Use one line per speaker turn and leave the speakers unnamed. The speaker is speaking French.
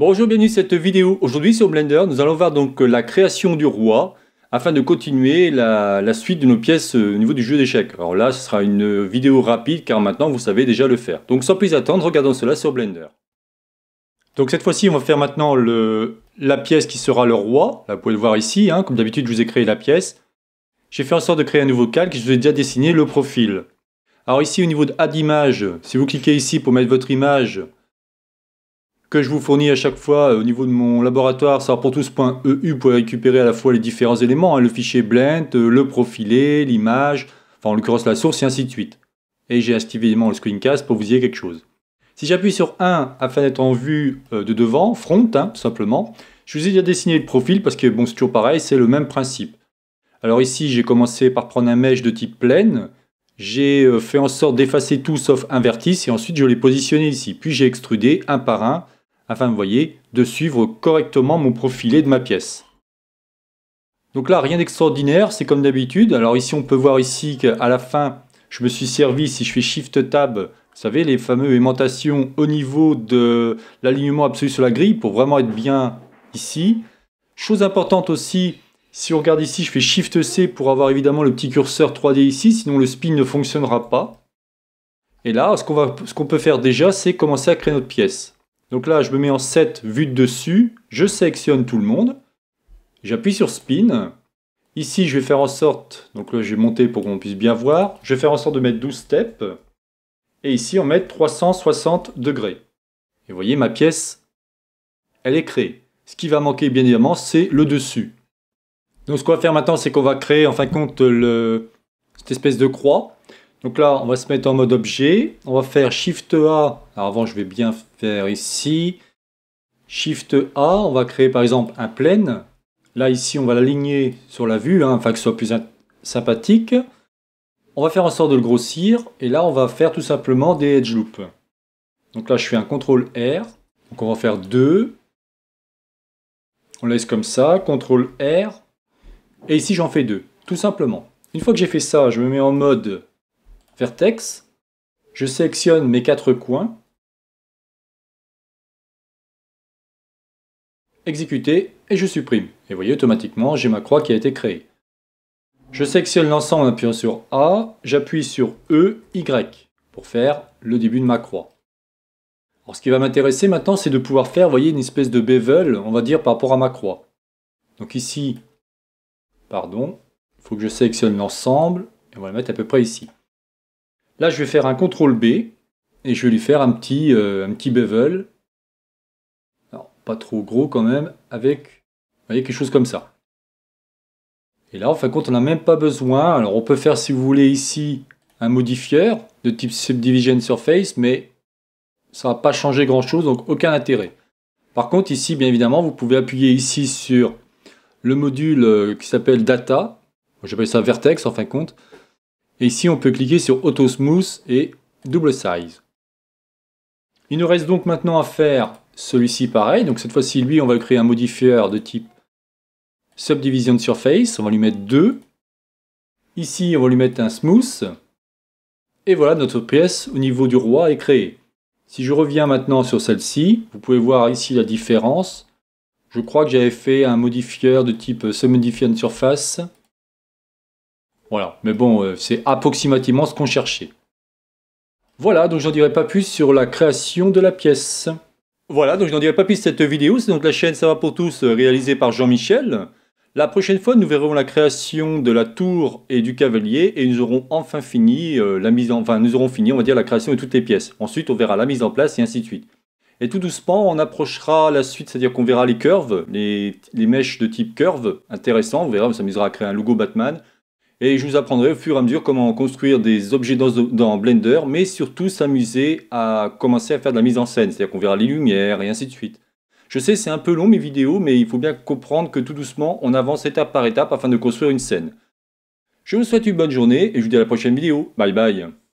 Bonjour, bienvenue cette vidéo. Aujourd'hui sur Blender, nous allons voir donc la création du roi afin de continuer la, suite de nos pièces euh, au niveau du jeu d'échecs. Alors là, ce sera une vidéo rapide car maintenant vous savez déjà le faire. Donc sans plus attendre, regardons cela sur Blender. Donc cette fois-ci, on va faire maintenant la pièce qui sera le roi. Là, vous pouvez le voir ici, hein. comme d'habitude, je vous ai créé la pièce. J'ai fait en sorte de créer un nouveau calque, je vous ai déjà dessiné le profil. Alors ici, au niveau de Add Image, si vous cliquez ici pour mettre votre image, que je vous fournis à chaque fois euh, au niveau de mon laboratoire savoir pour e vous pouvez récupérer à la fois les différents éléments, hein, le fichier blend, euh, le profilé, l'image, enfin en l'occurrence la source et ainsi de suite. Et j'ai activé évidemment le screencast pour vous y quelque chose. Si j'appuie sur 1 afin d'être en vue euh, de devant, front hein, simplement, je vous ai déjà dessiné le profil parce que bon c'est toujours pareil, c'est le même principe. Alors ici j'ai commencé par prendre un mesh de type plane, j'ai fait en sorte d'effacer tout sauf un vertice et ensuite je l'ai positionné ici. Puis j'ai extrudé un par un afin, vous voyez, de suivre correctement mon profilé de ma pièce. Donc là, rien d'extraordinaire, c'est comme d'habitude. Alors ici, on peut voir ici qu'à la fin, je me suis servi, si je fais Shift Tab, vous savez, les fameuses aimantations au niveau de l'alignement absolu sur la grille pour vraiment être bien ici. Chose importante aussi, si on regarde ici, je fais Shift C pour avoir évidemment le petit curseur 3D ici, sinon le spin ne fonctionnera pas. Et là, ce qu'on peut faire déjà, c'est commencer à créer notre pièce. Donc là, je me mets en 7 vue de dessus, je sélectionne tout le monde, j'appuie sur spin. Ici, je vais faire en sorte, donc là, je vais monter pour qu'on puisse bien voir, je vais faire en sorte de mettre 12 steps, et ici, on met 360 degrés. Et vous voyez, ma pièce, elle est créée. Ce qui va manquer, bien évidemment, c'est le dessus. Donc ce qu'on va faire maintenant, c'est qu'on va créer, en fin de compte, le... cette espèce de croix. Donc là, on va se mettre en mode objet, on va faire Shift A alors avant, je vais bien faire ici. Shift A, on va créer par exemple un plane. Là, ici, on va l'aligner sur la vue, hein, afin que ce soit plus sympathique. On va faire en sorte de le grossir. Et là, on va faire tout simplement des edge loops. Donc là, je fais un CTRL R. Donc on va faire deux. On laisse comme ça, CTRL R. Et ici, j'en fais deux, tout simplement. Une fois que j'ai fait ça, je me mets en mode vertex. Je sélectionne mes quatre coins. exécuter et je supprime. Et vous voyez, automatiquement, j'ai ma croix qui a été créée. Je sélectionne l'ensemble en appuyant sur A, j'appuie sur E, Y pour faire le début de ma croix. Alors ce qui va m'intéresser maintenant, c'est de pouvoir faire, voyez, une espèce de bevel, on va dire, par rapport à ma croix. Donc ici, pardon, il faut que je sélectionne l'ensemble, et on va le mettre à peu près ici. Là, je vais faire un CTRL B, et je vais lui faire un petit, euh, un petit bevel, trop gros quand même, avec voyez, quelque chose comme ça. Et là, en fin de compte, on n'a même pas besoin. Alors, on peut faire, si vous voulez, ici, un modifieur de type Subdivision Surface, mais ça n'a va pas changé grand-chose, donc aucun intérêt. Par contre, ici, bien évidemment, vous pouvez appuyer ici sur le module euh, qui s'appelle Data. J'appelle ça Vertex, en fin de compte. Et ici, on peut cliquer sur Auto Smooth et Double Size. Il nous reste donc maintenant à faire celui-ci, pareil. Donc cette fois-ci, lui, on va créer un modifier de type subdivision surface. On va lui mettre 2. Ici, on va lui mettre un smooth. Et voilà, notre pièce au niveau du roi est créée. Si je reviens maintenant sur celle-ci, vous pouvez voir ici la différence. Je crois que j'avais fait un modifieur de type Subdivision surface. Voilà, mais bon, euh, c'est approximativement ce qu'on cherchait. Voilà, donc j'en dirai pas plus sur la création de la pièce. Voilà, donc je n'en dirai pas plus cette vidéo. C'est donc la chaîne Ça va pour tous, euh, réalisée par Jean-Michel. La prochaine fois, nous verrons la création de la tour et du cavalier et nous aurons enfin fini euh, la mise en... enfin nous aurons fini, on va dire la création de toutes les pièces. Ensuite, on verra la mise en place et ainsi de suite. Et tout doucement, on approchera la suite, c'est-à-dire qu'on verra les curves, les... les, mèches de type curve, intéressant, on verra, on s'amusera à créer un logo Batman et je vous apprendrai au fur et à mesure comment construire des objets dans, Blender, mais surtout s'amuser à commencer à faire de la mise en scène, c'est-à-dire qu'on verra les lumières et ainsi de suite. Je sais, c'est un peu long mes vidéos, mais il faut bien comprendre que tout doucement, on avance étape par étape afin de construire une scène. Je vous souhaite une bonne journée et je vous dis à la prochaine vidéo. Bye bye